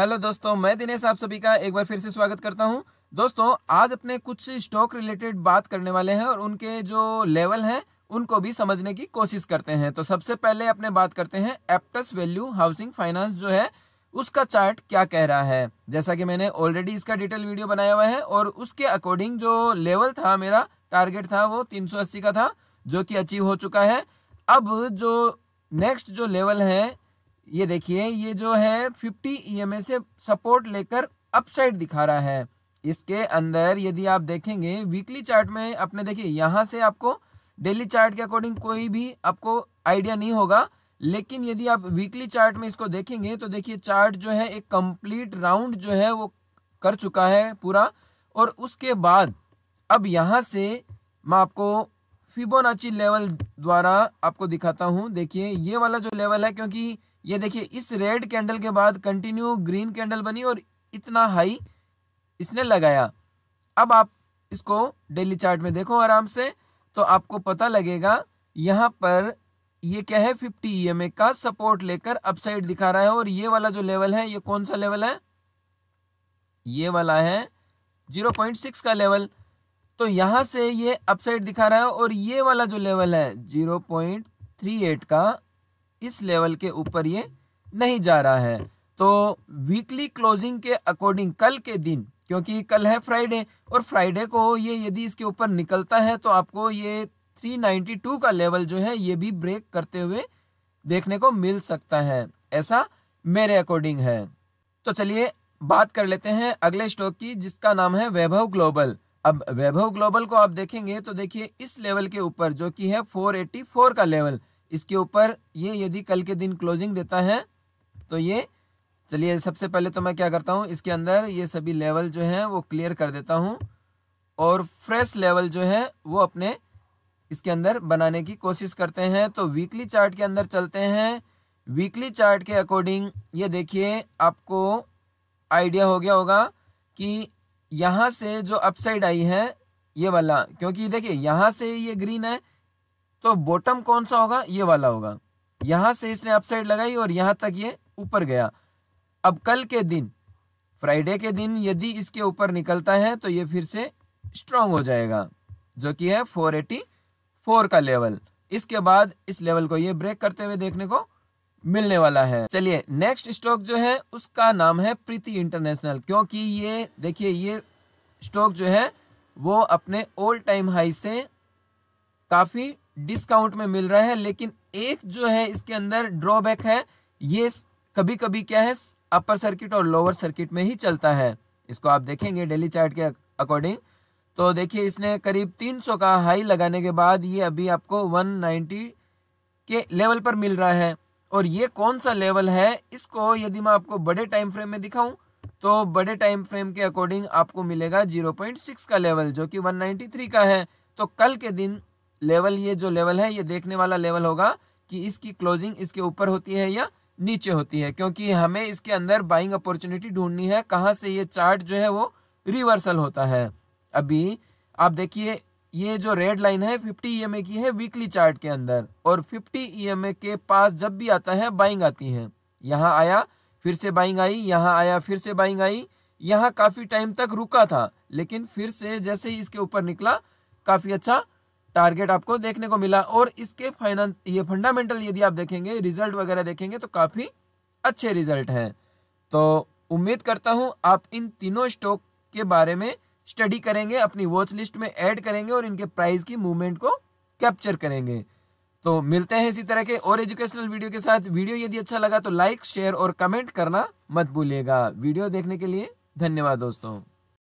hello दोस्तों मैं दिनेश आप सभी का एक बार फिर से स्वागत करता हूं दोस्तों आज अपने कुछ स्टॉक रिलेटेड बात करने वाले हैं और उनके जो लेवल हैं उनको भी समझने की कोशिश करते हैं तो सबसे पहले अपने बात करते हैं एप्टस वैल्यू हाउसिंग फाइनेंस जो है उसका चार्ट क्या कह रहा है जैसा कि मैंने ऑलरेडी इसका डिटेल वीडियो बनाया हुआ है और उसके अकॉर्डिंग जो लेवल था मेरा टारगेट था वो तीन का था जो कि अचीव हो चुका है अब जो नेक्स्ट जो लेवल है ये देखिए ये जो है 50 ईएमए से सपोर्ट लेकर अपसाइड दिखा रहा है इसके अंदर यदि आप देखेंगे वीकली चार्ट में अपने देखिए यहां से आपको डेली चार्ट के अकॉर्डिंग कोई भी आपको आइडिया नहीं होगा लेकिन यदि आप वीकली चार्ट में इसको देखेंगे तो देखिए चार्ट जो है एक कंप्लीट राउंड जो है वो कर चुका है पूरा और उसके बाद अब यहां से मैं आपको फिबोनाची लेवल द्वारा आपको दिखाता हूं देखिए ये वाला जो लेवल है क्योंकि ये देखिए इस रेड कैंडल के बाद कंटिन्यू ग्रीन कैंडल बनी और इतना हाई इसने लगाया अब आप इसको डेली चार्ट में देखो आराम से तो आपको पता लगेगा यहाँ पर ये क्या है फिफ्टी ई e का सपोर्ट लेकर अपसाइड दिखा रहा है और ये वाला जो लेवल है ये कौन सा लेवल है ये वाला है जीरो पॉइंट सिक्स का लेवल तो यहां से ये अपसाइड दिखा रहा है और ये वाला जो लेवल है 0.38 का इस लेवल के ऊपर ये नहीं जा रहा है तो वीकली क्लोजिंग के अकॉर्डिंग कल के दिन क्योंकि कल है फ्राइडे और फ्राइडे को ये यदि इसके ऊपर निकलता है तो आपको ये 392 का लेवल जो है ये भी ब्रेक करते हुए देखने को मिल सकता है ऐसा मेरे अकॉर्डिंग है तो चलिए बात कर लेते हैं अगले स्टॉक की जिसका नाम है वैभव ग्लोबल अब वैभव ग्लोबल को आप देखेंगे तो देखिए इस लेवल के ऊपर जो कि है 484 का लेवल इसके ऊपर ये यदि कल के दिन क्लोजिंग देता है तो ये चलिए सबसे पहले तो मैं क्या करता हूँ इसके अंदर ये सभी लेवल जो है वो क्लियर कर देता हूँ और फ्रेश लेवल जो है वो अपने इसके अंदर बनाने की कोशिश करते हैं तो वीकली चार्ट के अंदर चलते हैं वीकली चार्ट के अकॉर्डिंग ये देखिए आपको आइडिया हो गया होगा कि यहां से जो अपसाइड आई है ये वाला क्योंकि देखिए यहां से ये ग्रीन है तो बॉटम कौन सा होगा ये वाला होगा यहां से इसने अपसाइड लगाई और यहां तक ये ऊपर गया अब कल के दिन फ्राइडे के दिन यदि इसके ऊपर निकलता है तो ये फिर से स्ट्रांग हो जाएगा जो कि है फोर एटी फोर का लेवल इसके बाद इस लेवल को ये ब्रेक करते हुए देखने को मिलने वाला है चलिए नेक्स्ट स्टॉक जो है उसका नाम है प्रीति इंटरनेशनल क्योंकि ये देखिए ये स्टॉक जो है वो अपने ऑल टाइम हाई से काफी डिस्काउंट में मिल रहा है लेकिन एक जो है इसके अंदर ड्रॉबैक है ये कभी कभी क्या है अपर सर्किट और लोअर सर्किट में ही चलता है इसको आप देखेंगे डेली चार्ट के अकॉर्डिंग तो देखिए इसने करीब 300 का हाई लगाने के बाद ये अभी आपको 190 के लेवल पर मिल रहा है और ये कौन सा लेवल है इसको यदि मैं आपको बड़े टाइम फ्रेम में दिखाऊं तो बड़े टाइम फ्रेम के अकॉर्डिंग आपको मिलेगा 0.6 का लेवल जो कि 193 का है तो कल के दिन लेवल ये जो लेवल है ये देखने वाला लेवल होगा कि इसकी क्लोजिंग इसके ऊपर होती है या नीचे होती है क्योंकि हमें इसके अंदर बाइंग अपॉर्चुनिटी ढूंढनी है कहाँ से ये चार्ट जो है वो रिवर्सल होता है अभी आप देखिए ये जो रेड लाइन है 50 ईएमए e की है वीकली चार्ट के अंदर और 50 ईएमए e के पास जब भी आता है बाइंग आती है यहाँ आया फिर से बाइंग आई यहाँ आया फिर से बाइंग आई यहाँ काफी टाइम तक रुका था लेकिन फिर से जैसे ही इसके ऊपर निकला काफी अच्छा टारगेट आपको देखने को मिला और इसके फाइनेंस ये फंडामेंटल यदि आप देखेंगे रिजल्ट वगैरह देखेंगे तो काफी अच्छे रिजल्ट हैं तो उम्मीद करता हूं आप इन तीनों स्टॉक के बारे में स्टडी करेंगे अपनी वॉच लिस्ट में ऐड करेंगे और इनके प्राइस की मूवमेंट को कैप्चर करेंगे तो मिलते हैं इसी तरह के और एजुकेशनल वीडियो के साथ वीडियो यदि अच्छा लगा तो लाइक शेयर और कमेंट करना मत भूलिएगा वीडियो देखने के लिए धन्यवाद दोस्तों